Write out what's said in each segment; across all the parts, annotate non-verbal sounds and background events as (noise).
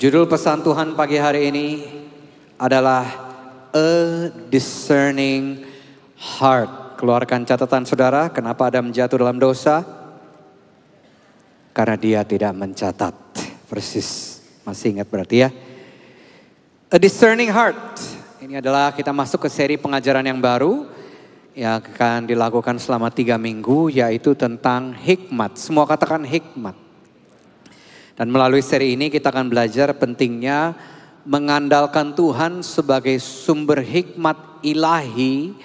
Judul pesan Tuhan pagi hari ini adalah A Discerning Heart. Keluarkan catatan saudara, kenapa Adam jatuh dalam dosa? Karena dia tidak mencatat. Persis, masih ingat berarti ya. A Discerning Heart. Ini adalah kita masuk ke seri pengajaran yang baru yang akan dilakukan selama tiga minggu yaitu tentang hikmat. Semua katakan hikmat dan melalui seri ini kita akan belajar pentingnya mengandalkan Tuhan sebagai sumber hikmat ilahi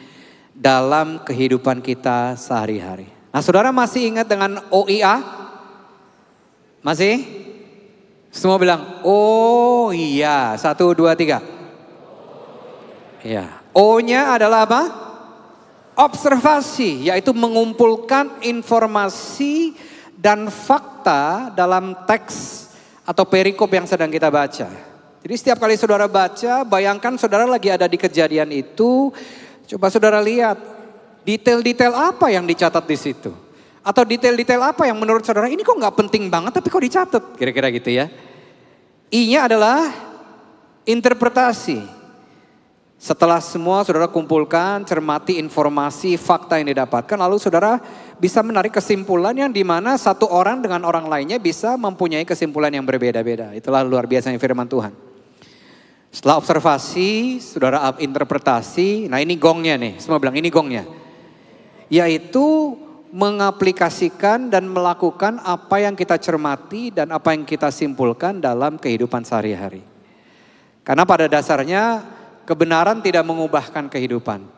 dalam kehidupan kita sehari-hari. Nah, saudara masih ingat dengan OIA? Masih? Semua bilang, oh iya. Satu, dua, tiga. Ya. O-nya adalah apa? Observasi, yaitu mengumpulkan informasi dan fakta dalam teks atau perikop yang sedang kita baca. Jadi setiap kali saudara baca, bayangkan saudara lagi ada di kejadian itu, coba saudara lihat detail-detail apa yang dicatat di situ. Atau detail-detail apa yang menurut saudara ini kok nggak penting banget tapi kok dicatat, kira-kira gitu ya. i adalah interpretasi. Setelah semua saudara kumpulkan, cermati informasi, fakta yang didapatkan, lalu saudara bisa menarik kesimpulan yang dimana satu orang dengan orang lainnya bisa mempunyai kesimpulan yang berbeda-beda. Itulah luar biasanya firman Tuhan. Setelah observasi, saudara interpretasi, nah ini gongnya nih, semua bilang ini gongnya. Yaitu mengaplikasikan dan melakukan apa yang kita cermati dan apa yang kita simpulkan dalam kehidupan sehari-hari. Karena pada dasarnya kebenaran tidak mengubahkan kehidupan.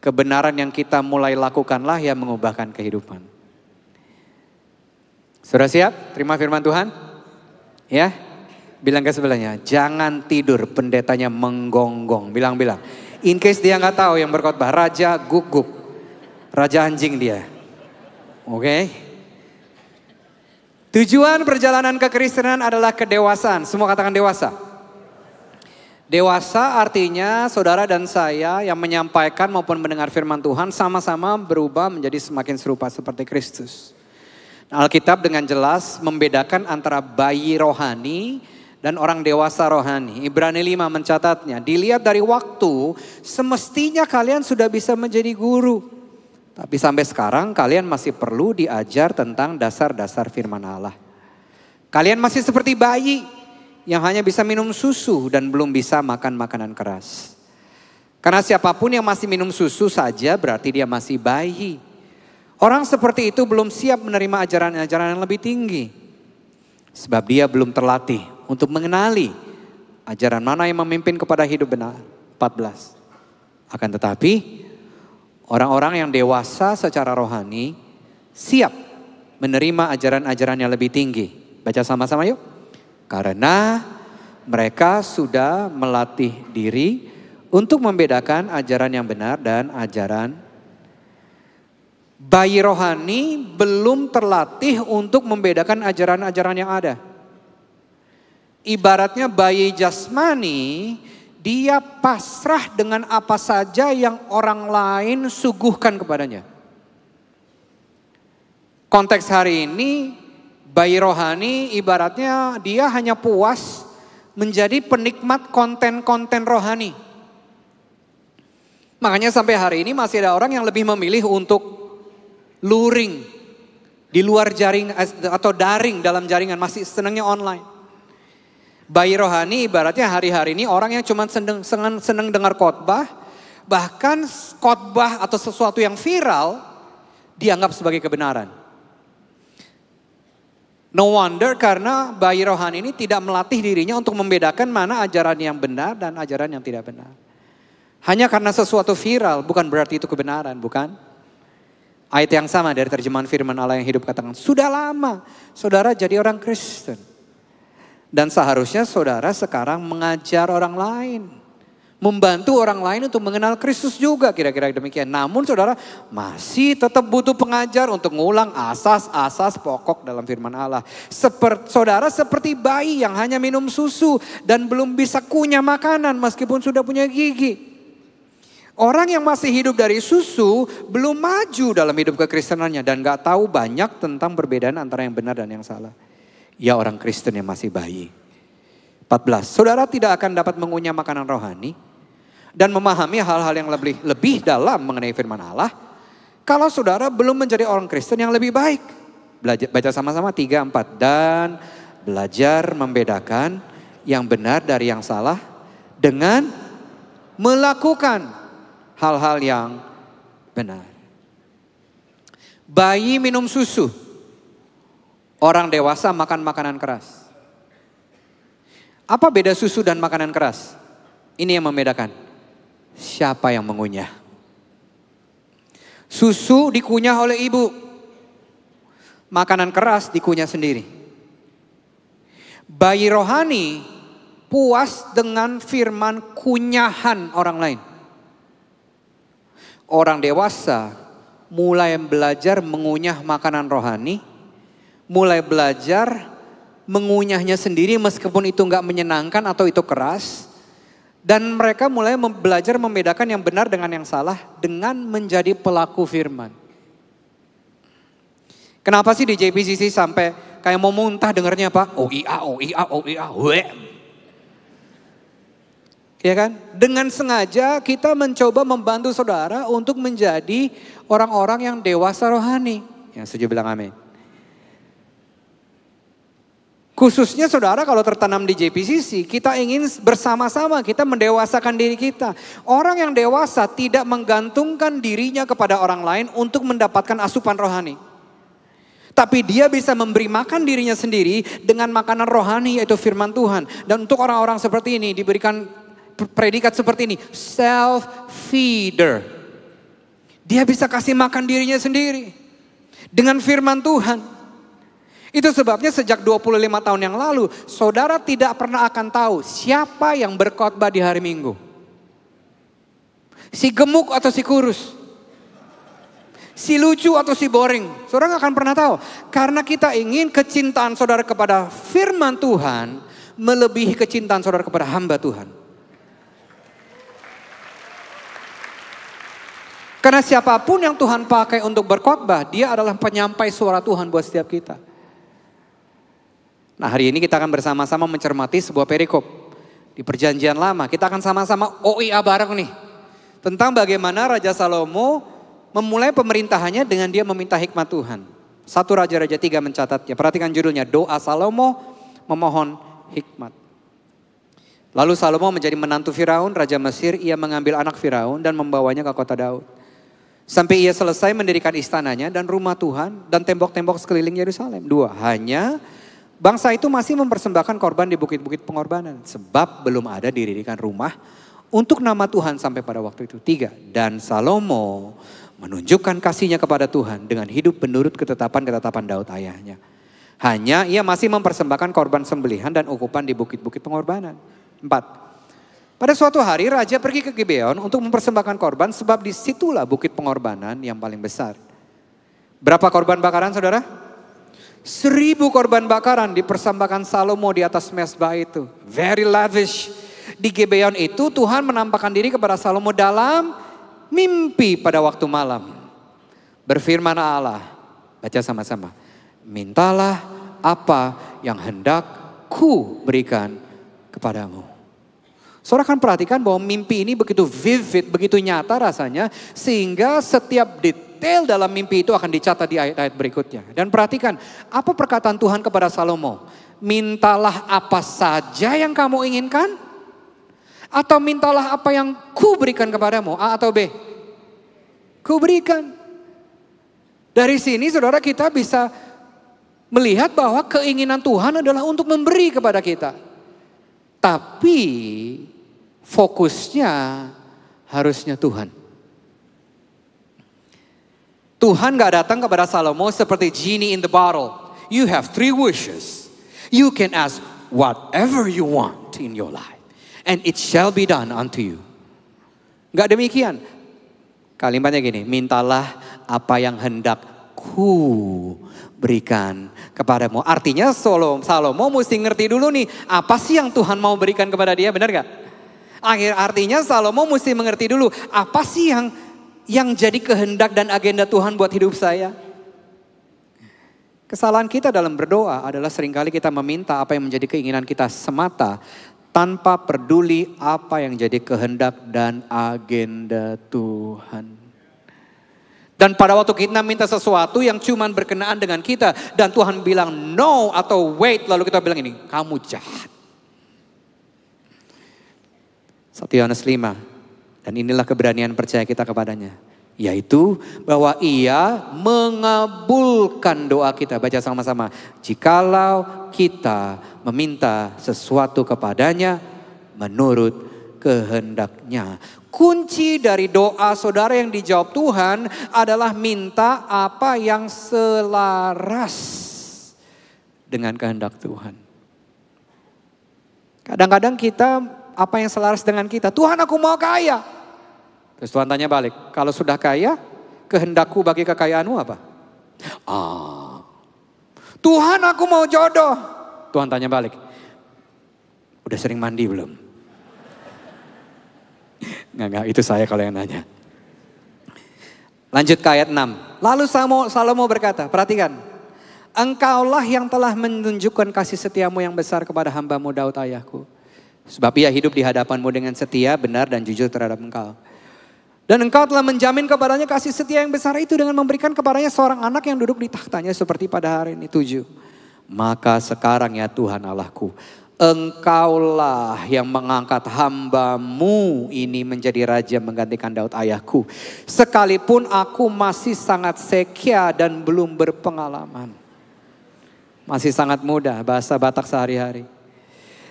Kebenaran yang kita mulai lakukanlah yang mengubahkan kehidupan. Sudah siap? Terima firman Tuhan? Ya? Bilang ke sebelahnya, jangan tidur pendetanya menggonggong. Bilang-bilang. In case dia nggak tahu yang berkhotbah, raja guguk, Raja anjing dia. Oke? Okay? Tujuan perjalanan kekristenan adalah kedewasaan. Semua katakan dewasa. Dewasa artinya saudara dan saya yang menyampaikan maupun mendengar firman Tuhan sama-sama berubah menjadi semakin serupa seperti Kristus. Alkitab dengan jelas membedakan antara bayi rohani dan orang dewasa rohani. Ibrani 5 mencatatnya. Dilihat dari waktu, semestinya kalian sudah bisa menjadi guru. Tapi sampai sekarang kalian masih perlu diajar tentang dasar-dasar firman Allah. Kalian masih seperti bayi, yang hanya bisa minum susu dan belum bisa makan makanan keras. Karena siapapun yang masih minum susu saja berarti dia masih bayi. Orang seperti itu belum siap menerima ajaran-ajaran yang lebih tinggi. Sebab dia belum terlatih untuk mengenali ajaran mana yang memimpin kepada hidup benar. 14. Akan tetapi orang-orang yang dewasa secara rohani siap menerima ajaran-ajaran yang lebih tinggi. Baca sama-sama yuk. Karena mereka sudah melatih diri untuk membedakan ajaran yang benar dan ajaran bayi rohani belum terlatih untuk membedakan ajaran-ajaran yang ada. Ibaratnya bayi jasmani dia pasrah dengan apa saja yang orang lain suguhkan kepadanya. Konteks hari ini Bayi rohani ibaratnya dia hanya puas menjadi penikmat konten-konten rohani. Makanya sampai hari ini masih ada orang yang lebih memilih untuk luring di luar jaring eh, atau daring dalam jaringan masih senangnya online. Bayi rohani ibaratnya hari-hari ini orang yang cuma seneng, seneng, seneng dengar khotbah, bahkan khotbah atau sesuatu yang viral dianggap sebagai kebenaran. No wonder karena bayi rohani ini tidak melatih dirinya untuk membedakan mana ajaran yang benar dan ajaran yang tidak benar. Hanya karena sesuatu viral bukan berarti itu kebenaran, bukan? Ayat yang sama dari terjemahan firman Allah yang hidup katakan, "Sudah lama saudara jadi orang Kristen." Dan seharusnya saudara sekarang mengajar orang lain membantu orang lain untuk mengenal Kristus juga kira-kira demikian. Namun saudara masih tetap butuh pengajar untuk mengulang asas-asas pokok dalam firman Allah. Seperti, saudara seperti bayi yang hanya minum susu dan belum bisa kunyah makanan meskipun sudah punya gigi. Orang yang masih hidup dari susu belum maju dalam hidup kekristenannya dan gak tahu banyak tentang perbedaan antara yang benar dan yang salah. Ya orang Kristen yang masih bayi. 14. Saudara tidak akan dapat mengunyah makanan rohani dan memahami hal-hal yang lebih lebih dalam mengenai firman Allah. Kalau saudara belum menjadi orang Kristen yang lebih baik, belajar baca sama-sama 3 4 dan belajar membedakan yang benar dari yang salah dengan melakukan hal-hal yang benar. Bayi minum susu. Orang dewasa makan makanan keras. Apa beda susu dan makanan keras? Ini yang membedakan siapa yang mengunyah. Susu dikunyah oleh ibu. Makanan keras dikunyah sendiri. Bayi rohani puas dengan firman kunyahan orang lain. Orang dewasa mulai belajar mengunyah makanan rohani, mulai belajar mengunyahnya sendiri meskipun itu nggak menyenangkan atau itu keras, dan mereka mulai belajar membedakan yang benar dengan yang salah dengan menjadi pelaku firman. Kenapa sih di JPCC sampai kayak mau muntah dengernya Pak? OIA, oh, OIA, oh, OIA, oh, WM. Ya kan? Dengan sengaja kita mencoba membantu saudara untuk menjadi orang-orang yang dewasa rohani. Yang setuju bilang amin. Khususnya saudara kalau tertanam di JPCC, kita ingin bersama-sama kita mendewasakan diri kita. Orang yang dewasa tidak menggantungkan dirinya kepada orang lain untuk mendapatkan asupan rohani. Tapi dia bisa memberi makan dirinya sendiri dengan makanan rohani yaitu firman Tuhan. Dan untuk orang-orang seperti ini diberikan predikat seperti ini, self feeder. Dia bisa kasih makan dirinya sendiri dengan firman Tuhan. Itu sebabnya sejak 25 tahun yang lalu, saudara tidak pernah akan tahu siapa yang berkhotbah di hari Minggu. Si gemuk atau si kurus. Si lucu atau si boring. Saudara gak akan pernah tahu. Karena kita ingin kecintaan saudara kepada firman Tuhan melebihi kecintaan saudara kepada hamba Tuhan. Karena siapapun yang Tuhan pakai untuk berkhotbah, dia adalah penyampai suara Tuhan buat setiap kita. Nah hari ini kita akan bersama-sama mencermati sebuah perikop. Di perjanjian lama kita akan sama-sama OIA bareng nih. Tentang bagaimana Raja Salomo memulai pemerintahannya dengan dia meminta hikmat Tuhan. Satu Raja-Raja tiga mencatatnya. Perhatikan judulnya Doa Salomo memohon hikmat. Lalu Salomo menjadi menantu Firaun, Raja Mesir. Ia mengambil anak Firaun dan membawanya ke kota Daud. Sampai ia selesai mendirikan istananya dan rumah Tuhan dan tembok-tembok sekeliling Yerusalem. Dua, hanya Bangsa itu masih mempersembahkan korban di bukit-bukit pengorbanan. Sebab belum ada diridikan rumah untuk nama Tuhan sampai pada waktu itu. Tiga, dan Salomo menunjukkan kasihnya kepada Tuhan dengan hidup menurut ketetapan-ketetapan Daud ayahnya. Hanya ia masih mempersembahkan korban sembelihan dan ukupan di bukit-bukit pengorbanan. Empat, pada suatu hari raja pergi ke Gibeon untuk mempersembahkan korban sebab disitulah bukit pengorbanan yang paling besar. Berapa korban bakaran saudara? Seribu korban bakaran dipersembahkan Salomo di atas mesbah itu. Very lavish. Di Gibeon itu Tuhan menampakkan diri kepada Salomo dalam mimpi pada waktu malam. Berfirman Allah. Baca sama-sama. Mintalah apa yang hendak ku berikan kepadamu. Saudara akan perhatikan bahwa mimpi ini begitu vivid, begitu nyata rasanya. Sehingga setiap detail detail dalam mimpi itu akan dicatat di ayat-ayat berikutnya. Dan perhatikan, apa perkataan Tuhan kepada Salomo? Mintalah apa saja yang kamu inginkan, atau mintalah apa yang kuberikan kepadamu, A atau B? Kuberikan. Dari sini saudara kita bisa melihat bahwa keinginan Tuhan adalah untuk memberi kepada kita. Tapi fokusnya harusnya Tuhan. Tuhan gak datang kepada Salomo seperti genie in the bottle. You have three wishes. You can ask whatever you want in your life. And it shall be done unto you. Gak demikian. Kalimatnya gini, mintalah apa yang hendak ku berikan kepadamu. Artinya Salomo, Salomo mesti ngerti dulu nih, apa sih yang Tuhan mau berikan kepada dia, benar gak? Akhir artinya Salomo mesti mengerti dulu, apa sih yang yang jadi kehendak dan agenda Tuhan buat hidup saya? Kesalahan kita dalam berdoa adalah seringkali kita meminta apa yang menjadi keinginan kita semata tanpa peduli apa yang jadi kehendak dan agenda Tuhan. Dan pada waktu kita minta sesuatu yang cuman berkenaan dengan kita dan Tuhan bilang no atau wait lalu kita bilang ini kamu jahat. Satu Yohanes 5 dan inilah keberanian percaya kita kepadanya. Yaitu bahwa ia mengabulkan doa kita. Baca sama-sama. Jikalau kita meminta sesuatu kepadanya menurut kehendaknya. Kunci dari doa saudara yang dijawab Tuhan adalah minta apa yang selaras dengan kehendak Tuhan. Kadang-kadang kita apa yang selaras dengan kita. Tuhan aku mau kaya. Terus Tuhan tanya balik, kalau sudah kaya, kehendakku bagi kekayaanmu apa? Ah. Tuhan aku mau jodoh. Tuhan tanya balik, udah sering mandi belum? (laughs) Nggak, nggak, itu saya kalau yang nanya. Lanjut ke ayat 6. Lalu Salomo, Salomo berkata, perhatikan. Engkaulah yang telah menunjukkan kasih setiamu yang besar kepada hambamu Daud ayahku Sebab ia hidup di hadapanmu dengan setia, benar dan jujur terhadap engkau. Dan engkau telah menjamin kepadanya kasih setia yang besar itu dengan memberikan kepadanya seorang anak yang duduk di tahtanya seperti pada hari ini tujuh. Maka sekarang ya Tuhan Allahku, Engkaulah yang mengangkat hambamu ini menjadi raja menggantikan Daud ayahku. Sekalipun aku masih sangat sekia dan belum berpengalaman. Masih sangat muda bahasa Batak sehari-hari.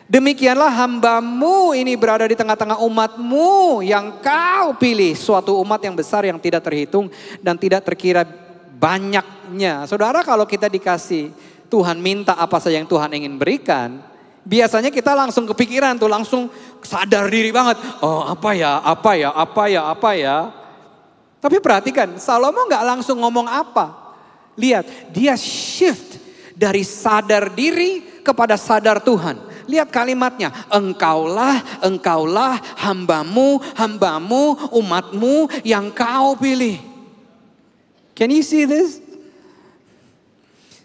Demikianlah hambamu ini berada di tengah-tengah umatmu yang kau pilih. Suatu umat yang besar yang tidak terhitung dan tidak terkira banyaknya. Saudara kalau kita dikasih Tuhan minta apa saja yang Tuhan ingin berikan. Biasanya kita langsung kepikiran tuh langsung sadar diri banget. Oh apa ya, apa ya, apa ya, apa ya. Tapi perhatikan Salomo nggak langsung ngomong apa. Lihat dia shift dari sadar diri kepada sadar Tuhan. Lihat kalimatnya. Engkaulah, engkaulah hambamu, hambamu, umatmu yang kau pilih. Can you see this?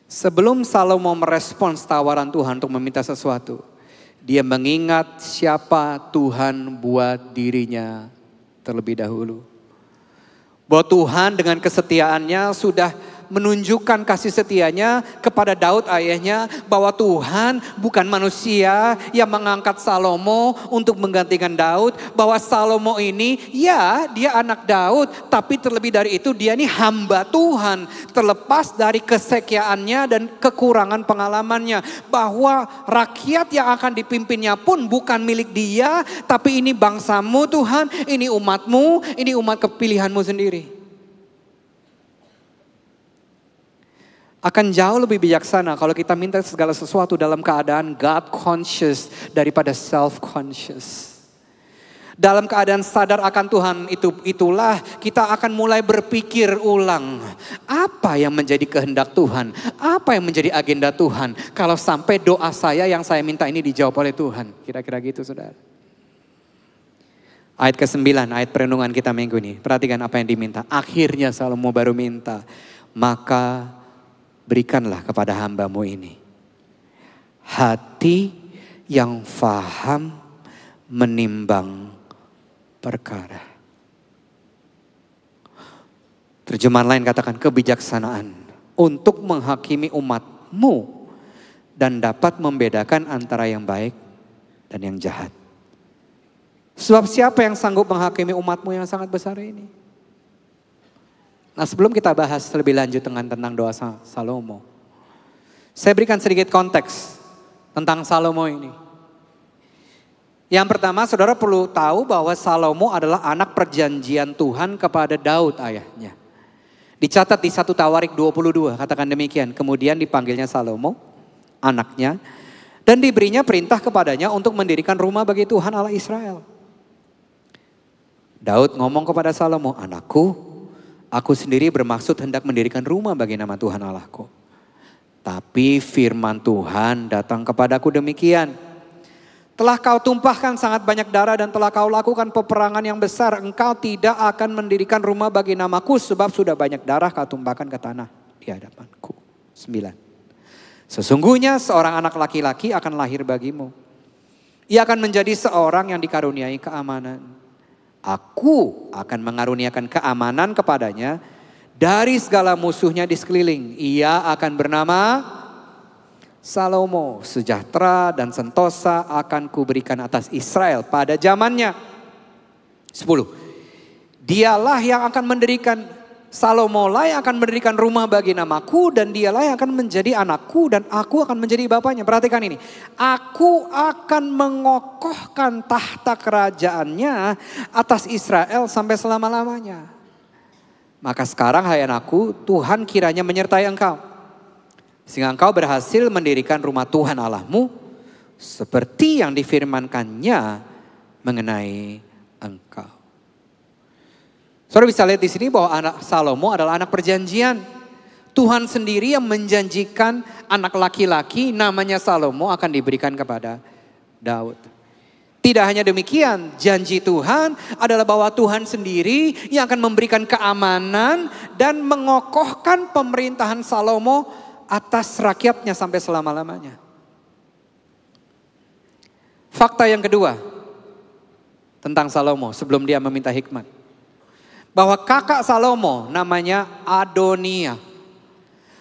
Sebelum Salomo merespons tawaran Tuhan untuk meminta sesuatu, dia mengingat siapa Tuhan buat dirinya terlebih dahulu. Bahwa Tuhan dengan kesetiaannya sudah menunjukkan kasih setianya kepada Daud ayahnya bahwa Tuhan bukan manusia yang mengangkat Salomo untuk menggantikan Daud, bahwa Salomo ini ya dia anak Daud, tapi terlebih dari itu dia ini hamba Tuhan, terlepas dari kesekiaannya dan kekurangan pengalamannya, bahwa rakyat yang akan dipimpinnya pun bukan milik dia, tapi ini bangsamu Tuhan, ini umatmu, ini umat kepilihanmu sendiri. akan jauh lebih bijaksana kalau kita minta segala sesuatu dalam keadaan God conscious daripada self conscious. Dalam keadaan sadar akan Tuhan itu itulah kita akan mulai berpikir ulang apa yang menjadi kehendak Tuhan, apa yang menjadi agenda Tuhan. Kalau sampai doa saya yang saya minta ini dijawab oleh Tuhan, kira-kira gitu Saudara. Ayat ke-9, ayat perenungan kita minggu ini. Perhatikan apa yang diminta. Akhirnya selalu mau baru minta, maka berikanlah kepada hambamu ini. Hati yang faham menimbang perkara. Terjemahan lain katakan kebijaksanaan untuk menghakimi umatmu dan dapat membedakan antara yang baik dan yang jahat. Sebab siapa yang sanggup menghakimi umatmu yang sangat besar ini? Nah sebelum kita bahas lebih lanjut dengan tentang doa Salomo. Saya berikan sedikit konteks tentang Salomo ini. Yang pertama saudara perlu tahu bahwa Salomo adalah anak perjanjian Tuhan kepada Daud ayahnya. Dicatat di satu Tawarik 22 katakan demikian. Kemudian dipanggilnya Salomo anaknya dan diberinya perintah kepadanya untuk mendirikan rumah bagi Tuhan Allah Israel. Daud ngomong kepada Salomo, "Anakku, Aku sendiri bermaksud hendak mendirikan rumah bagi nama Tuhan Allahku. Tapi firman Tuhan datang kepadaku demikian. Telah kau tumpahkan sangat banyak darah dan telah kau lakukan peperangan yang besar. Engkau tidak akan mendirikan rumah bagi namaku sebab sudah banyak darah kau tumpahkan ke tanah di hadapanku. Sembilan. Sesungguhnya seorang anak laki-laki akan lahir bagimu. Ia akan menjadi seorang yang dikaruniai keamanan Aku akan mengaruniakan keamanan kepadanya dari segala musuhnya di sekeliling. Ia akan bernama Salomo. Sejahtera dan sentosa akan kuberikan atas Israel pada zamannya. 10. Dialah yang akan mendirikan Salomo lah yang akan mendirikan rumah bagi namaku dan dialah yang akan menjadi anakku dan aku akan menjadi bapaknya. Perhatikan ini. Aku akan mengokohkan tahta kerajaannya atas Israel sampai selama-lamanya. Maka sekarang hai anakku, Tuhan kiranya menyertai engkau. Sehingga engkau berhasil mendirikan rumah Tuhan Allahmu seperti yang difirmankannya mengenai engkau. Saudara bisa lihat di sini bahwa anak Salomo adalah anak perjanjian. Tuhan sendiri yang menjanjikan anak laki-laki namanya Salomo akan diberikan kepada Daud. Tidak hanya demikian, janji Tuhan adalah bahwa Tuhan sendiri yang akan memberikan keamanan dan mengokohkan pemerintahan Salomo atas rakyatnya sampai selama-lamanya. Fakta yang kedua tentang Salomo sebelum dia meminta hikmat bahwa kakak Salomo namanya Adonia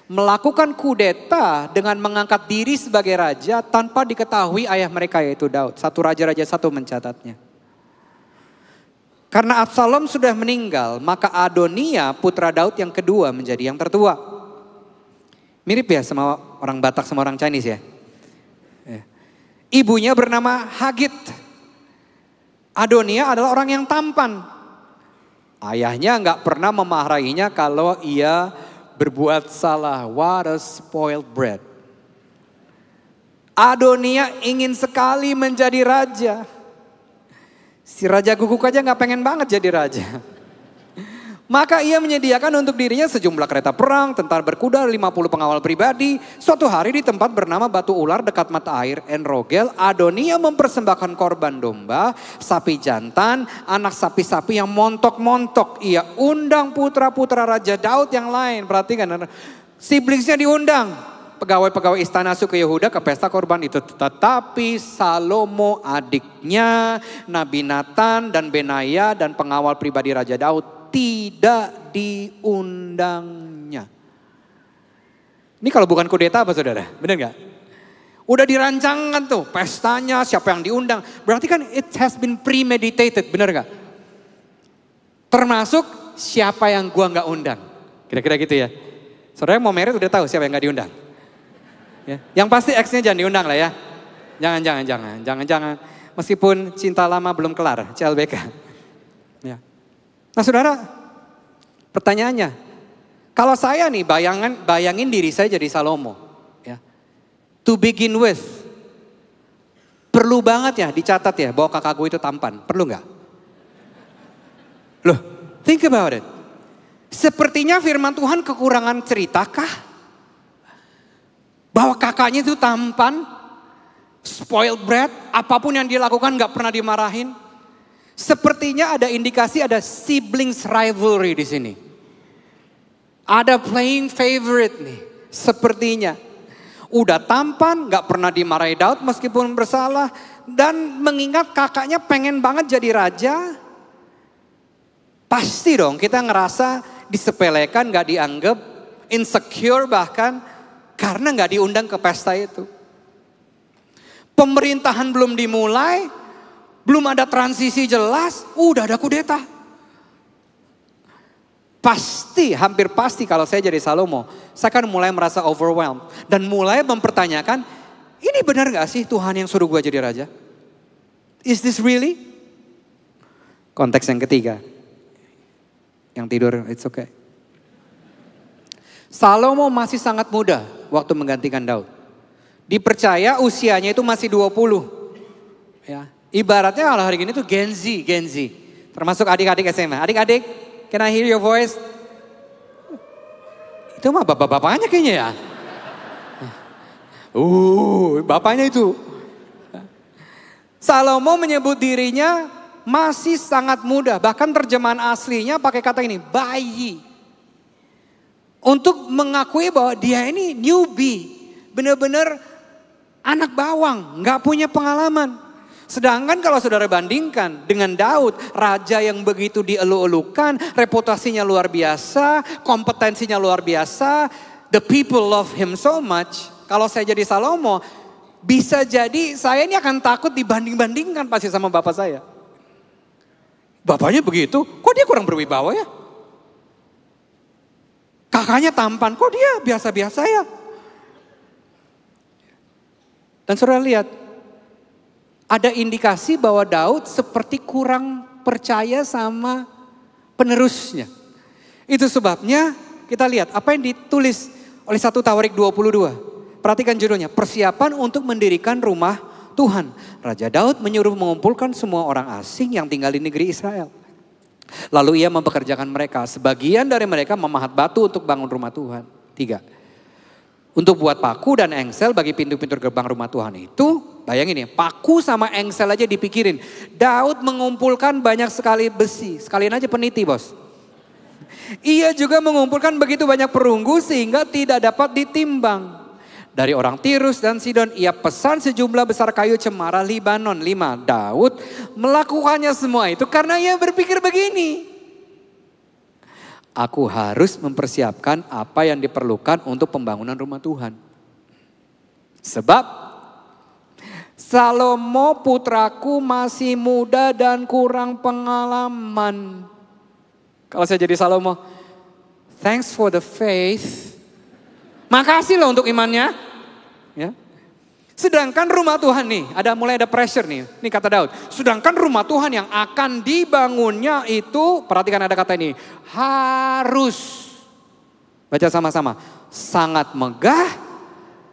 melakukan kudeta dengan mengangkat diri sebagai raja tanpa diketahui ayah mereka yaitu Daud. Satu raja-raja satu mencatatnya. Karena Absalom sudah meninggal, maka Adonia putra Daud yang kedua menjadi yang tertua. Mirip ya sama orang Batak sama orang Chinese ya. ya. Ibunya bernama Hagit. Adonia adalah orang yang tampan, Ayahnya nggak pernah memarahinya kalau ia berbuat salah. What a spoiled bread. Adonia ingin sekali menjadi raja. Si Raja Guguk aja nggak pengen banget jadi raja. Maka ia menyediakan untuk dirinya sejumlah kereta perang, tentara berkuda, 50 pengawal pribadi. Suatu hari di tempat bernama Batu Ular dekat mata air Enrogel, Adonia mempersembahkan korban domba, sapi jantan, anak sapi-sapi yang montok-montok. Ia undang putra-putra Raja Daud yang lain. Perhatikan, siblingsnya diundang. Pegawai-pegawai istana suku Yehuda ke pesta korban itu. Tetapi Salomo adiknya, Nabi Nathan dan Benaya dan pengawal pribadi Raja Daud tidak diundangnya. Ini kalau bukan kudeta apa saudara? Benar nggak? Udah dirancangkan tuh pestanya, siapa yang diundang. Berarti kan it has been premeditated, benar nggak? Termasuk siapa yang gua nggak undang. Kira-kira gitu ya. Saudara yang mau merit udah tahu siapa yang nggak diundang. Ya. Yang pasti x nya jangan diundang lah ya. Jangan, jangan, jangan, jangan, jangan. Meskipun cinta lama belum kelar, CLBK. Nah saudara, pertanyaannya, kalau saya nih bayangan, bayangin diri saya jadi Salomo. Ya. To begin with, perlu banget ya dicatat ya bahwa kakak gue itu tampan, perlu nggak? Loh, think about it. Sepertinya firman Tuhan kekurangan ceritakah? Bahwa kakaknya itu tampan, spoiled bread, apapun yang dia lakukan nggak pernah dimarahin. Sepertinya ada indikasi ada siblings rivalry di sini. Ada playing favorite nih, sepertinya. Udah tampan, gak pernah dimarahi Daud meskipun bersalah. Dan mengingat kakaknya pengen banget jadi raja. Pasti dong kita ngerasa disepelekan, gak dianggap, insecure bahkan. Karena gak diundang ke pesta itu. Pemerintahan belum dimulai, belum ada transisi jelas, udah ada kudeta. Pasti, hampir pasti kalau saya jadi Salomo, saya akan mulai merasa overwhelmed. Dan mulai mempertanyakan, ini benar gak sih Tuhan yang suruh gue jadi raja? Is this really? Konteks yang ketiga. Yang tidur, it's okay. Salomo masih sangat muda waktu menggantikan Daud. Dipercaya usianya itu masih 20. Ya. Ibaratnya kalau hari ini tuh Gen Z, Gen Z. Termasuk adik-adik SMA. Adik-adik, can I hear your voice? Itu mah bapak-bapaknya kayaknya ya. Uh, bapaknya itu. Salomo menyebut dirinya masih sangat muda. Bahkan terjemahan aslinya pakai kata ini, bayi. Untuk mengakui bahwa dia ini newbie. Benar-benar anak bawang, nggak punya pengalaman. Sedangkan kalau saudara bandingkan dengan Daud, raja yang begitu dielu-elukan, reputasinya luar biasa, kompetensinya luar biasa, the people love him so much. Kalau saya jadi Salomo, bisa jadi saya ini akan takut dibanding-bandingkan pasti sama bapak saya. Bapaknya begitu, kok dia kurang berwibawa ya? Kakaknya tampan, kok dia biasa-biasa ya? Dan saudara lihat, ada indikasi bahwa Daud seperti kurang percaya sama penerusnya. Itu sebabnya kita lihat apa yang ditulis oleh satu Tawarik 22. Perhatikan judulnya, persiapan untuk mendirikan rumah Tuhan. Raja Daud menyuruh mengumpulkan semua orang asing yang tinggal di negeri Israel. Lalu ia mempekerjakan mereka. Sebagian dari mereka memahat batu untuk bangun rumah Tuhan. Tiga. Untuk buat paku dan engsel bagi pintu-pintu gerbang rumah Tuhan itu Bayangin ya, paku sama engsel aja dipikirin. Daud mengumpulkan banyak sekali besi, sekalian aja peniti bos. Ia juga mengumpulkan begitu banyak perunggu sehingga tidak dapat ditimbang. Dari orang Tirus dan Sidon ia pesan sejumlah besar kayu cemara Libanon. Lima, Daud melakukannya semua itu karena ia berpikir begini. Aku harus mempersiapkan apa yang diperlukan untuk pembangunan rumah Tuhan. Sebab Salomo putraku masih muda dan kurang pengalaman. Kalau saya jadi Salomo, thanks for the faith. Makasih loh untuk imannya. Ya. Sedangkan rumah Tuhan nih, ada mulai ada pressure nih. Nih kata Daud. Sedangkan rumah Tuhan yang akan dibangunnya itu, perhatikan ada kata ini, harus. Baca sama-sama. Sangat megah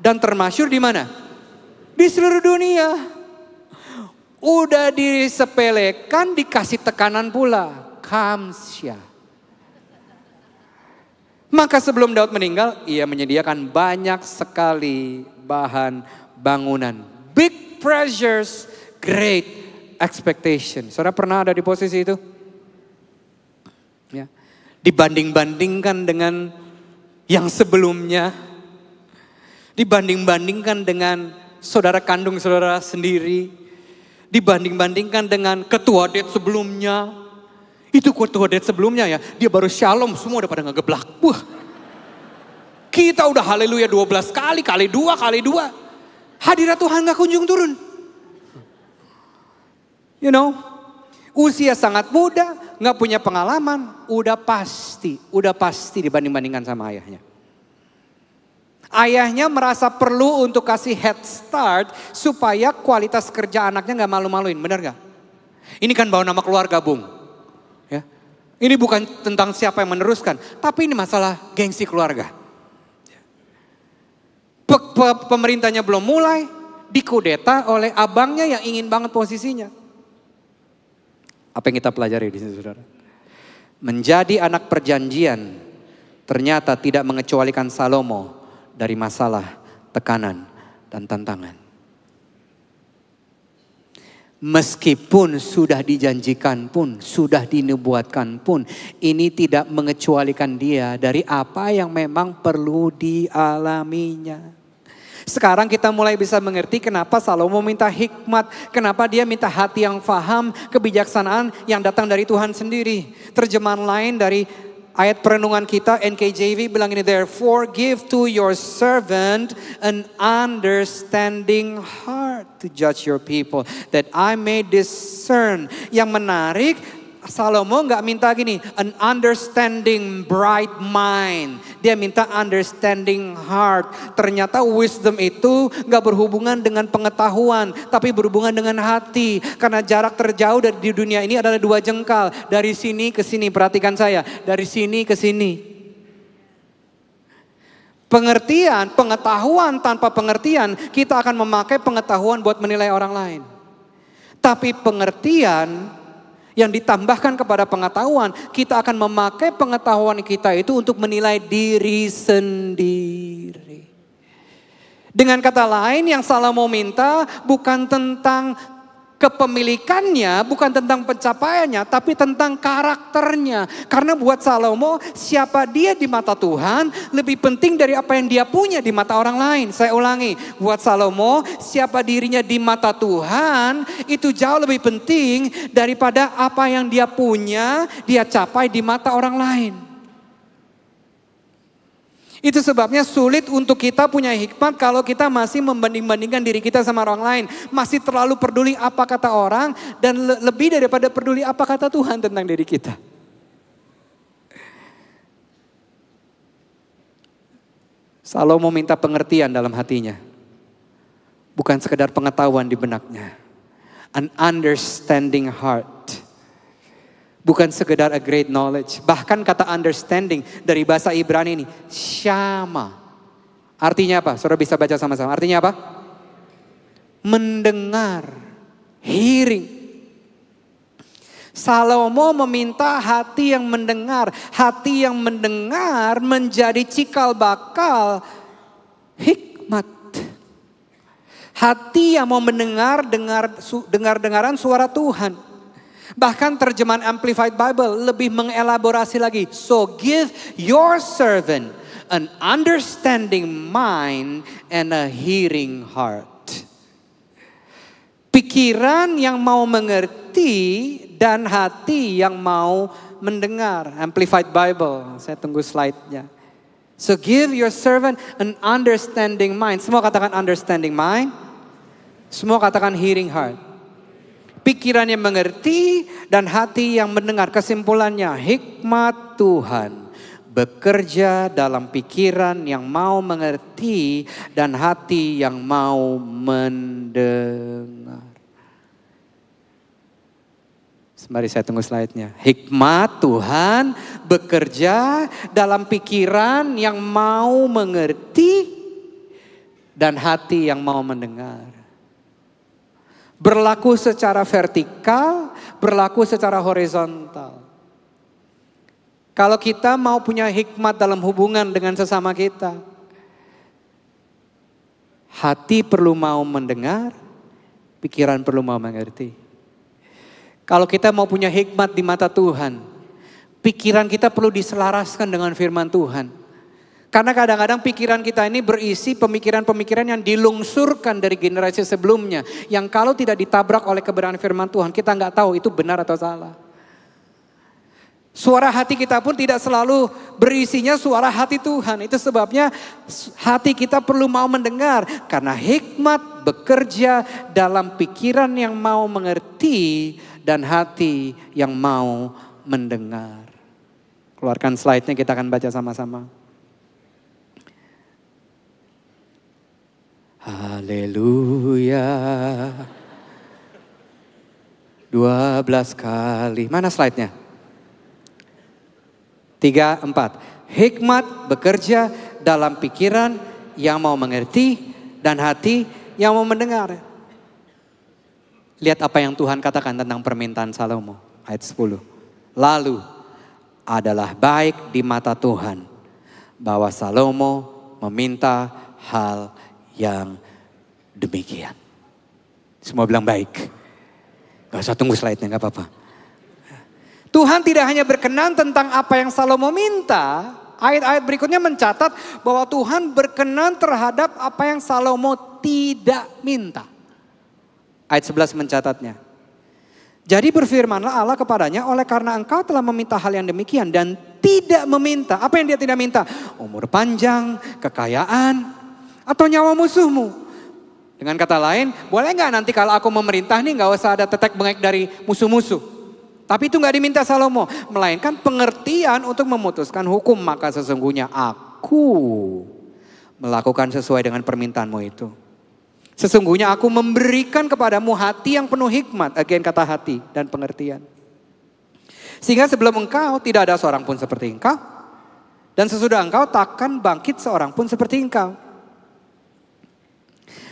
dan termasyur di mana? di seluruh dunia. Udah disepelekan, dikasih tekanan pula. Kamsya. Maka sebelum Daud meninggal, ia menyediakan banyak sekali bahan bangunan. Big pressures, great expectation. Saudara pernah ada di posisi itu? Ya. Dibanding-bandingkan dengan yang sebelumnya. Dibanding-bandingkan dengan saudara kandung saudara sendiri, dibanding-bandingkan dengan ketua det sebelumnya. Itu ketua det sebelumnya ya, dia baru shalom semua udah pada ngegeblak. Wah, kita udah haleluya 12 kali, kali dua, kali dua. Hadirat Tuhan gak kunjung turun. You know, usia sangat muda, gak punya pengalaman, udah pasti, udah pasti dibanding-bandingkan sama ayahnya. Ayahnya merasa perlu untuk kasih head start supaya kualitas kerja anaknya nggak malu-maluin, benar nggak? Ini kan bawa nama keluarga, Bung. Ya. Ini bukan tentang siapa yang meneruskan, tapi ini masalah gengsi keluarga. P -p Pemerintahnya belum mulai, dikudeta oleh abangnya yang ingin banget posisinya. Apa yang kita pelajari di sini, saudara? Menjadi anak perjanjian ternyata tidak mengecualikan Salomo dari masalah, tekanan, dan tantangan. Meskipun sudah dijanjikan pun, sudah dinubuatkan pun, ini tidak mengecualikan dia dari apa yang memang perlu dialaminya. Sekarang kita mulai bisa mengerti kenapa Salomo minta hikmat, kenapa dia minta hati yang faham, kebijaksanaan yang datang dari Tuhan sendiri. Terjemahan lain dari Ayat perenungan kita NKJV bilang ini therefore give to your servant an understanding heart to judge your people that I may discern. Yang menarik Salomo nggak minta gini, an understanding bright mind. Dia minta understanding heart. Ternyata wisdom itu nggak berhubungan dengan pengetahuan, tapi berhubungan dengan hati. Karena jarak terjauh dari di dunia ini adalah dua jengkal. Dari sini ke sini, perhatikan saya. Dari sini ke sini. Pengertian, pengetahuan tanpa pengertian, kita akan memakai pengetahuan buat menilai orang lain. Tapi pengertian yang ditambahkan kepada pengetahuan, kita akan memakai pengetahuan kita itu untuk menilai diri sendiri. Dengan kata lain yang Salomo minta bukan tentang kepemilikannya bukan tentang pencapaiannya tapi tentang karakternya. Karena buat Salomo siapa dia di mata Tuhan lebih penting dari apa yang dia punya di mata orang lain. Saya ulangi, buat Salomo siapa dirinya di mata Tuhan itu jauh lebih penting daripada apa yang dia punya dia capai di mata orang lain. Itu sebabnya sulit untuk kita punya hikmat kalau kita masih membanding-bandingkan diri kita sama orang lain. Masih terlalu peduli apa kata orang dan le lebih daripada peduli apa kata Tuhan tentang diri kita. Salomo minta pengertian dalam hatinya. Bukan sekedar pengetahuan di benaknya. An understanding heart Bukan sekedar a great knowledge. Bahkan kata understanding dari bahasa Ibrani ini. Syama. Artinya apa? Saudara bisa baca sama-sama. Artinya apa? Mendengar. Hearing. Salomo meminta hati yang mendengar. Hati yang mendengar menjadi cikal bakal hikmat. Hati yang mau mendengar dengar dengar dengaran suara Tuhan. Bahkan terjemahan Amplified Bible lebih mengelaborasi lagi. So give your servant an understanding mind and a hearing heart. Pikiran yang mau mengerti dan hati yang mau mendengar. Amplified Bible. Saya tunggu slide-nya. So give your servant an understanding mind. Semua katakan understanding mind. Semua katakan hearing heart pikiran yang mengerti, dan hati yang mendengar. Kesimpulannya, hikmat Tuhan bekerja dalam pikiran yang mau mengerti dan hati yang mau mendengar. Sembari saya tunggu slide-nya. Hikmat Tuhan bekerja dalam pikiran yang mau mengerti dan hati yang mau mendengar berlaku secara vertikal, berlaku secara horizontal. Kalau kita mau punya hikmat dalam hubungan dengan sesama kita, hati perlu mau mendengar, pikiran perlu mau mengerti. Kalau kita mau punya hikmat di mata Tuhan, pikiran kita perlu diselaraskan dengan firman Tuhan. Karena kadang-kadang pikiran kita ini berisi pemikiran-pemikiran yang dilungsurkan dari generasi sebelumnya. Yang kalau tidak ditabrak oleh keberanian firman Tuhan, kita nggak tahu itu benar atau salah. Suara hati kita pun tidak selalu berisinya suara hati Tuhan. Itu sebabnya hati kita perlu mau mendengar. Karena hikmat bekerja dalam pikiran yang mau mengerti dan hati yang mau mendengar. Keluarkan slide-nya kita akan baca sama-sama. Haleluya. dua belas kali. Mana slide-nya? Tiga, empat. Hikmat bekerja dalam pikiran yang mau mengerti dan hati yang mau mendengar. Lihat apa yang Tuhan katakan tentang permintaan Salomo ayat 10. Lalu adalah baik di mata Tuhan bahwa Salomo meminta hal yang demikian. Semua bilang baik. Gak usah tunggu slide-nya, gak apa-apa. Tuhan tidak hanya berkenan tentang apa yang Salomo minta, ayat-ayat berikutnya mencatat bahwa Tuhan berkenan terhadap apa yang Salomo tidak minta. Ayat 11 mencatatnya. Jadi berfirmanlah Allah kepadanya oleh karena engkau telah meminta hal yang demikian dan tidak meminta. Apa yang dia tidak minta? Umur panjang, kekayaan, atau nyawa musuhmu. Dengan kata lain, boleh nggak nanti kalau aku memerintah nih nggak usah ada tetek bengek dari musuh-musuh. Tapi itu nggak diminta Salomo, melainkan pengertian untuk memutuskan hukum. Maka sesungguhnya aku melakukan sesuai dengan permintaanmu itu. Sesungguhnya aku memberikan kepadamu hati yang penuh hikmat. Again kata hati dan pengertian. Sehingga sebelum engkau tidak ada seorang pun seperti engkau. Dan sesudah engkau takkan bangkit seorang pun seperti engkau.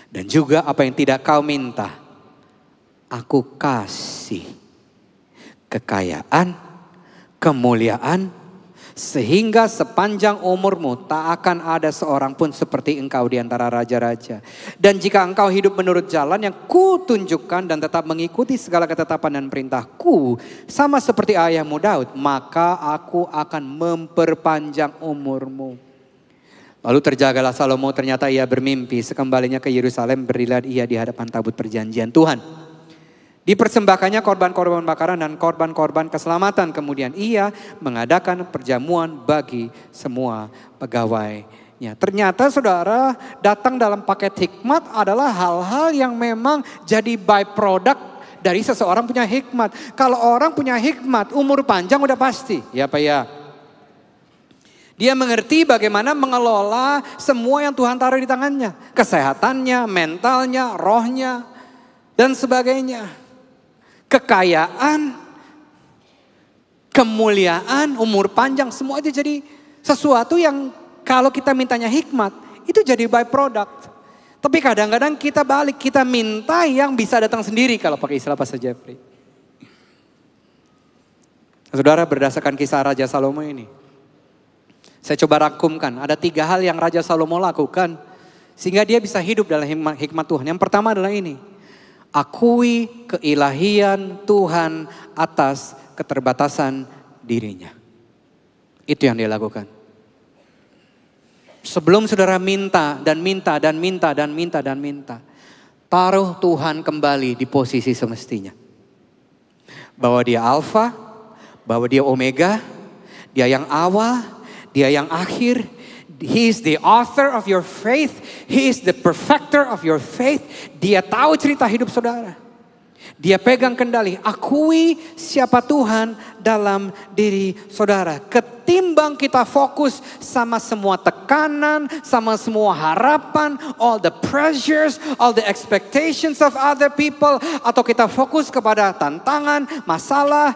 Dan juga apa yang tidak kau minta, aku kasih kekayaan, kemuliaan, sehingga sepanjang umurmu tak akan ada seorang pun seperti engkau di antara raja-raja. Dan jika engkau hidup menurut jalan yang kutunjukkan dan tetap mengikuti segala ketetapan dan perintahku, sama seperti ayahmu Daud, maka aku akan memperpanjang umurmu. Lalu terjagalah Salomo ternyata ia bermimpi sekembalinya ke Yerusalem berilah ia di hadapan tabut perjanjian Tuhan. Dipersembahkannya korban-korban bakaran dan korban-korban keselamatan. Kemudian ia mengadakan perjamuan bagi semua pegawainya. Ternyata saudara datang dalam paket hikmat adalah hal-hal yang memang jadi byproduct dari seseorang punya hikmat. Kalau orang punya hikmat, umur panjang udah pasti. Ya Pak ya. Dia mengerti bagaimana mengelola semua yang Tuhan taruh di tangannya. Kesehatannya, mentalnya, rohnya, dan sebagainya. Kekayaan, kemuliaan, umur panjang, semua itu jadi sesuatu yang kalau kita mintanya hikmat, itu jadi byproduct. Tapi kadang-kadang kita balik, kita minta yang bisa datang sendiri kalau pakai istilah Pastor Jeffrey. Saudara berdasarkan kisah Raja Salomo ini, saya coba rangkumkan, ada tiga hal yang Raja Salomo lakukan sehingga dia bisa hidup dalam hikmat Tuhan. Yang pertama adalah ini, akui keilahian Tuhan atas keterbatasan dirinya. Itu yang dia lakukan. Sebelum saudara minta dan minta dan minta dan minta dan minta, taruh Tuhan kembali di posisi semestinya. Bahwa dia alfa, bahwa dia omega, dia yang awal, dia yang akhir, He is the author of your faith. He is the perfecter of your faith. Dia tahu cerita hidup saudara. Dia pegang kendali. Akui siapa Tuhan dalam diri saudara. Ketimbang kita fokus sama semua tekanan, sama semua harapan, all the pressures, all the expectations of other people. Atau kita fokus kepada tantangan, masalah,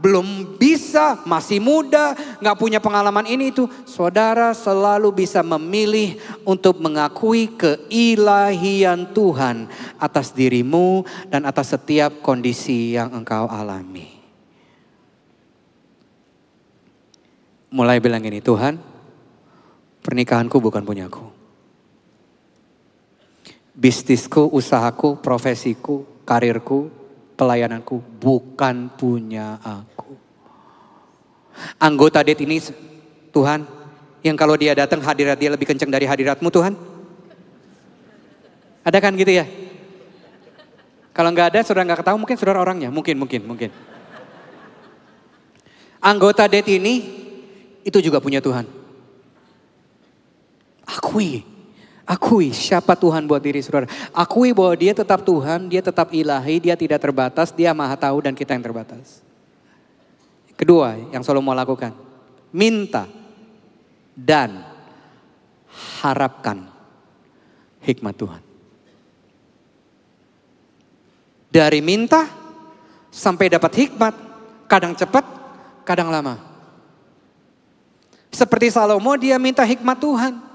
belum bisa, masih muda, nggak punya pengalaman ini itu, saudara selalu bisa memilih untuk mengakui keilahian Tuhan atas dirimu dan atas setiap kondisi yang engkau alami. Mulai bilang ini, Tuhan, pernikahanku bukan punyaku. Bisnisku, usahaku, profesiku, karirku, pelayananku bukan punya aku. Anggota det ini Tuhan yang kalau dia datang hadirat dia lebih kencang dari hadiratmu Tuhan. Ada kan gitu ya? Kalau nggak ada, saudara nggak ketahui mungkin saudara orangnya, mungkin, mungkin, mungkin. Anggota det ini itu juga punya Tuhan. Akui Akui siapa Tuhan buat diri saudara. Akui bahwa dia tetap Tuhan, dia tetap ilahi, dia tidak terbatas, dia maha tahu dan kita yang terbatas. Kedua yang selalu mau lakukan. Minta dan harapkan hikmat Tuhan. Dari minta sampai dapat hikmat, kadang cepat, kadang lama. Seperti Salomo dia minta hikmat Tuhan.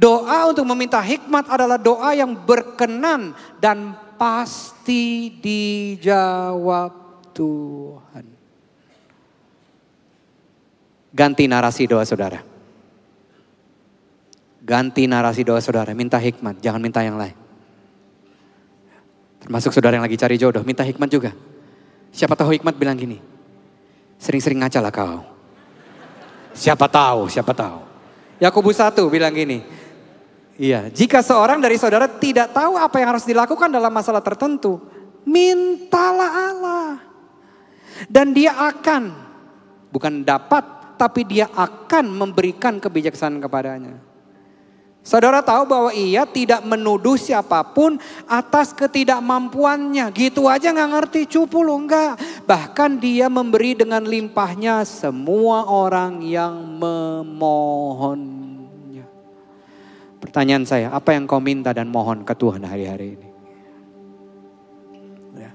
Doa untuk meminta hikmat adalah doa yang berkenan dan pasti dijawab Tuhan. Ganti narasi doa saudara. Ganti narasi doa saudara, minta hikmat, jangan minta yang lain. Termasuk saudara yang lagi cari jodoh, minta hikmat juga. Siapa tahu hikmat bilang gini, sering-sering ngaca lah kau. Siapa tahu, siapa tahu. Yakobus 1 bilang gini, Iya, jika seorang dari saudara tidak tahu apa yang harus dilakukan dalam masalah tertentu, mintalah Allah. Dan dia akan, bukan dapat, tapi dia akan memberikan kebijaksanaan kepadanya. Saudara tahu bahwa ia tidak menuduh siapapun atas ketidakmampuannya. Gitu aja nggak ngerti cupu lo enggak. Bahkan dia memberi dengan limpahnya semua orang yang memohon pertanyaan saya, apa yang kau minta dan mohon ke Tuhan hari-hari ini? Ya.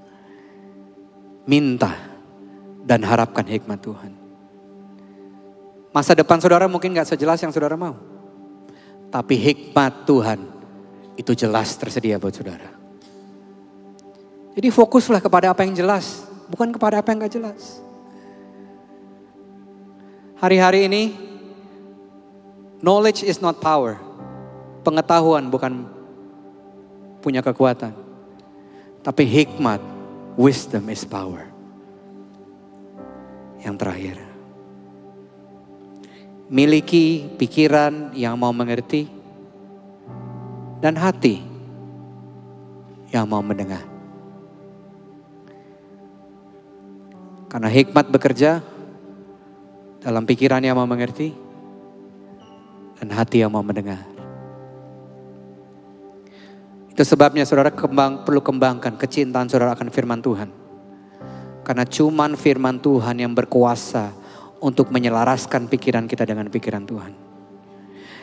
Minta dan harapkan hikmat Tuhan. Masa depan saudara mungkin gak sejelas yang saudara mau. Tapi hikmat Tuhan itu jelas tersedia buat saudara. Jadi fokuslah kepada apa yang jelas, bukan kepada apa yang gak jelas. Hari-hari ini, knowledge is not power pengetahuan bukan punya kekuatan. Tapi hikmat, wisdom is power. Yang terakhir. Miliki pikiran yang mau mengerti dan hati yang mau mendengar. Karena hikmat bekerja dalam pikiran yang mau mengerti dan hati yang mau mendengar. Itu sebabnya saudara kembang, perlu kembangkan kecintaan saudara akan firman Tuhan. Karena cuman firman Tuhan yang berkuasa untuk menyelaraskan pikiran kita dengan pikiran Tuhan.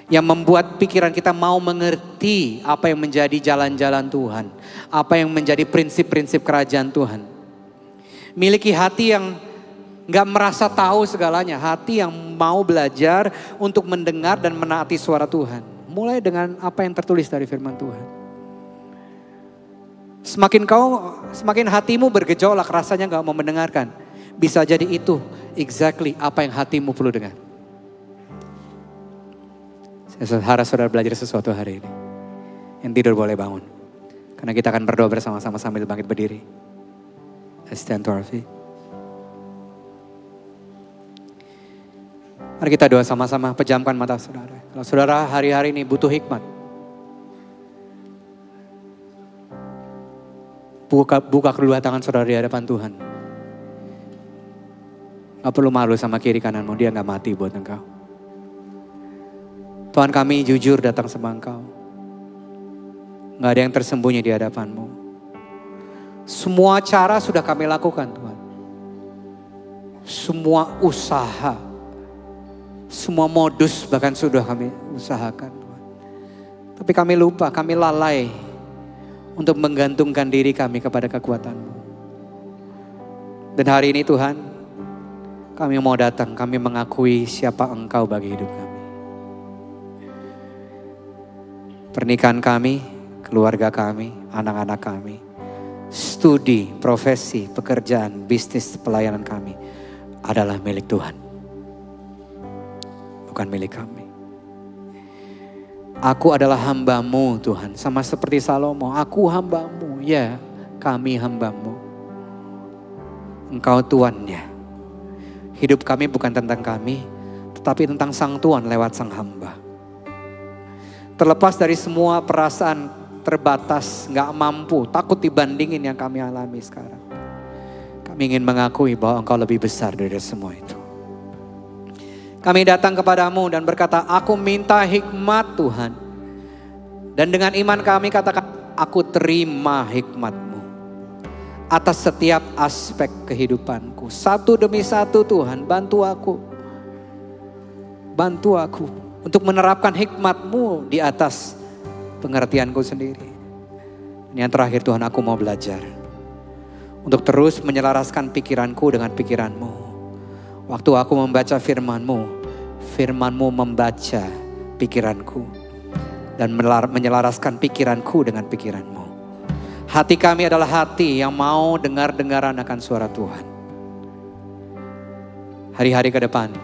Yang membuat pikiran kita mau mengerti apa yang menjadi jalan-jalan Tuhan. Apa yang menjadi prinsip-prinsip kerajaan Tuhan. Miliki hati yang gak merasa tahu segalanya. Hati yang mau belajar untuk mendengar dan menaati suara Tuhan. Mulai dengan apa yang tertulis dari firman Tuhan. Semakin kau, semakin hatimu bergejolak, rasanya nggak mau mendengarkan. Bisa jadi itu exactly apa yang hatimu perlu dengar. Saya harap saudara belajar sesuatu hari ini. Yang tidur boleh bangun. Karena kita akan berdoa bersama-sama sambil bangkit berdiri. I stand to our feet. Mari kita doa sama-sama, pejamkan mata saudara. Kalau saudara hari-hari ini butuh hikmat, Buka, buka kedua tangan saudara di hadapan Tuhan. Gak perlu malu sama kiri kananmu, dia gak mati buat engkau. Tuhan kami jujur datang sama engkau. Gak ada yang tersembunyi di hadapanmu. Semua cara sudah kami lakukan Tuhan. Semua usaha, semua modus bahkan sudah kami usahakan. Tuhan. Tapi kami lupa, kami lalai untuk menggantungkan diri kami kepada kekuatan Dan hari ini Tuhan, kami mau datang, kami mengakui siapa Engkau bagi hidup kami. Pernikahan kami, keluarga kami, anak-anak kami, studi, profesi, pekerjaan, bisnis, pelayanan kami adalah milik Tuhan. Bukan milik kami. Aku adalah hambamu Tuhan. Sama seperti Salomo. Aku hambamu. Ya kami hambamu. Engkau Tuannya. Hidup kami bukan tentang kami. Tetapi tentang Sang Tuhan lewat Sang Hamba. Terlepas dari semua perasaan terbatas, Gak mampu, takut dibandingin yang kami alami sekarang. Kami ingin mengakui bahwa engkau lebih besar dari semua itu. Kami datang kepadamu dan berkata, aku minta hikmat Tuhan. Dan dengan iman kami katakan, aku terima hikmatmu. Atas setiap aspek kehidupanku. Satu demi satu Tuhan, bantu aku. Bantu aku untuk menerapkan hikmatmu di atas pengertianku sendiri. Ini yang terakhir Tuhan aku mau belajar. Untuk terus menyelaraskan pikiranku dengan pikiranmu Waktu aku membaca FirmanMu, FirmanMu membaca pikiranku dan menyelaraskan pikiranku dengan pikiranMu. Hati kami adalah hati yang mau dengar-dengaran akan suara Tuhan. Hari-hari ke depan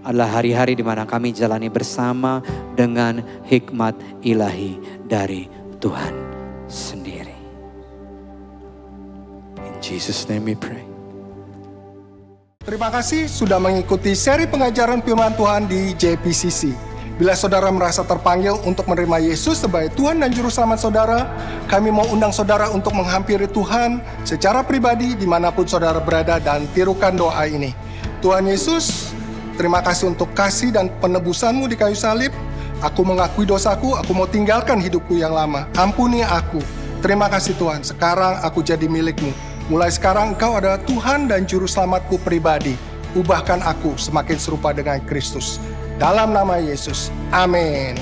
adalah hari-hari di mana kami jalani bersama dengan hikmat ilahi dari Tuhan sendiri. In Jesus name we pray. Terima kasih sudah mengikuti seri pengajaran firman Tuhan di JPCC. Bila saudara merasa terpanggil untuk menerima Yesus sebagai Tuhan dan Juru Selamat saudara, kami mau undang saudara untuk menghampiri Tuhan secara pribadi dimanapun saudara berada dan tirukan doa ini. Tuhan Yesus, terima kasih untuk kasih dan penebusanmu di kayu salib. Aku mengakui dosaku, aku mau tinggalkan hidupku yang lama. Ampuni aku. Terima kasih Tuhan, sekarang aku jadi milikmu. Mulai sekarang engkau adalah Tuhan dan Juru Selamatku pribadi. Ubahkan aku semakin serupa dengan Kristus. Dalam nama Yesus. Amin.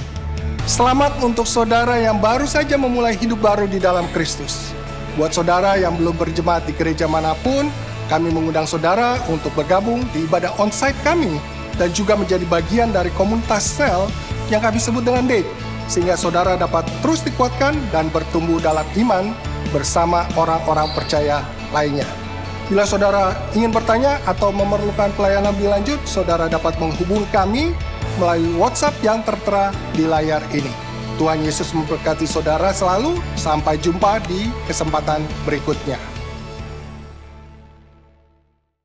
Selamat untuk saudara yang baru saja memulai hidup baru di dalam Kristus. Buat saudara yang belum berjemaat di gereja manapun, kami mengundang saudara untuk bergabung di ibadah onsite kami dan juga menjadi bagian dari komunitas sel yang kami sebut dengan date, sehingga saudara dapat terus dikuatkan dan bertumbuh dalam iman bersama orang-orang percaya lainnya. Bila saudara ingin bertanya atau memerlukan pelayanan lebih lanjut, saudara dapat menghubungi kami melalui WhatsApp yang tertera di layar ini. Tuhan Yesus memberkati saudara selalu. Sampai jumpa di kesempatan berikutnya.